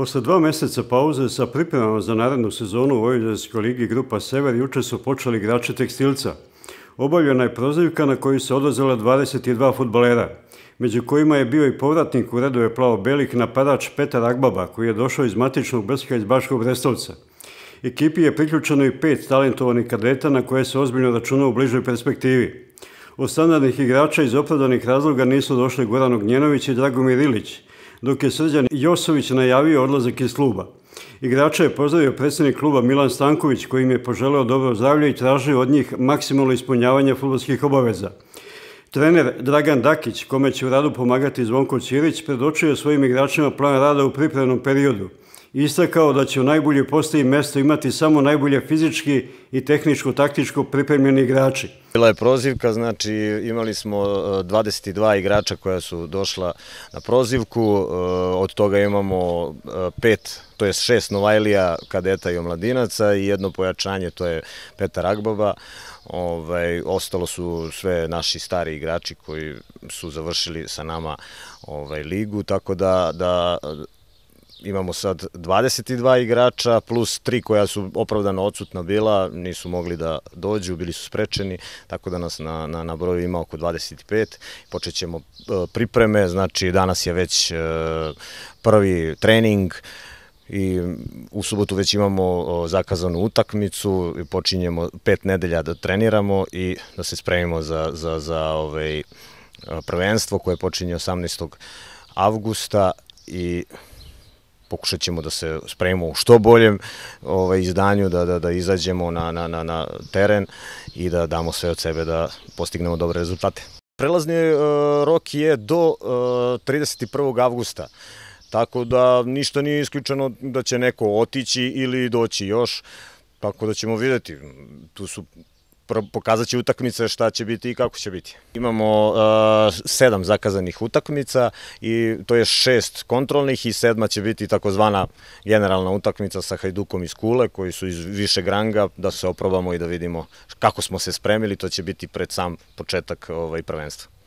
Posle dva meseca pauze sa pripremama za narednu sezonu u Vojvođanskoj ligi Grupa Sever juče su počeli igrači tekstilca. Obavljena je prozivka na koju se odlazila 22 futbolera, među kojima je bio i povratnik u redove plavo-belih napadač Petar Agbaba, koji je došao iz matičnog Brska iz Baškog Brestovca. Ekipi je priključeno i pet talentovanih kadeta na koje se ozbiljno računa u bližoj perspektivi. Od standardnih igrača iz opravdanih razloga nisu došli Goran Ognjenović i Dragomir Ilić, dok je Srđan Josović najavio odlazak iz kluba. Igrača je pozdravio predsednik kluba Milan Stanković koji im je poželeo dobro zdravlje i tražio od njih maksimalno ispunjavanje futbolskih obaveza. Trener Dragan Dakić, kome će u radu pomagati Zvonko Ćirić, predočio je svojim igračima plan rada u pripremnom periodu istakao da će u najbolji postoji mesto imati samo najbolje fizički i tehničko-taktičko pripremljeni igrači. Bila je prozivka, znači imali smo 22 e, igrača koja su došla na prozivku, e, od toga imamo e, pet, to je šest Novajlija, kadeta i omladinaca i jedno pojačanje, to je Petar Agbaba. Ovaj, ostalo su sve naši stari igrači koji su završili sa nama ovaj, ligu, tako da, da imamo sad 22 igrača plus 3 koja su opravdano odsutna bila, nisu mogli da dođu, bili su sprečeni, tako da nas na, na, na broju ima oko 25. Počet ćemo e, pripreme, znači danas je već e, prvi trening, i u subotu već imamo zakazanu utakmicu, i počinjemo pet nedelja da treniramo i da se spremimo za, za, za ovaj e, prvenstvo koje počinje 18. avgusta i pokušat ćemo da se spremimo u što boljem ovaj, izdanju, da, da, da izađemo na, na, na, na teren i da damo sve od sebe da postignemo dobre rezultate. Prelazni e, rok je do e, 31. avgusta. Tako da ništa nije isključeno da će neko otići ili doći još, tako da ćemo videti. Tu su pokazat će utakmice šta će biti i kako će biti. Imamo uh, sedam zakazanih utakmica i to je šest kontrolnih i sedma će biti takozvana generalna utakmica sa Hajdukom iz Kule koji su iz višeg ranga da se oprobamo i da vidimo kako smo se spremili, to će biti pred sam početak ovaj, prvenstva.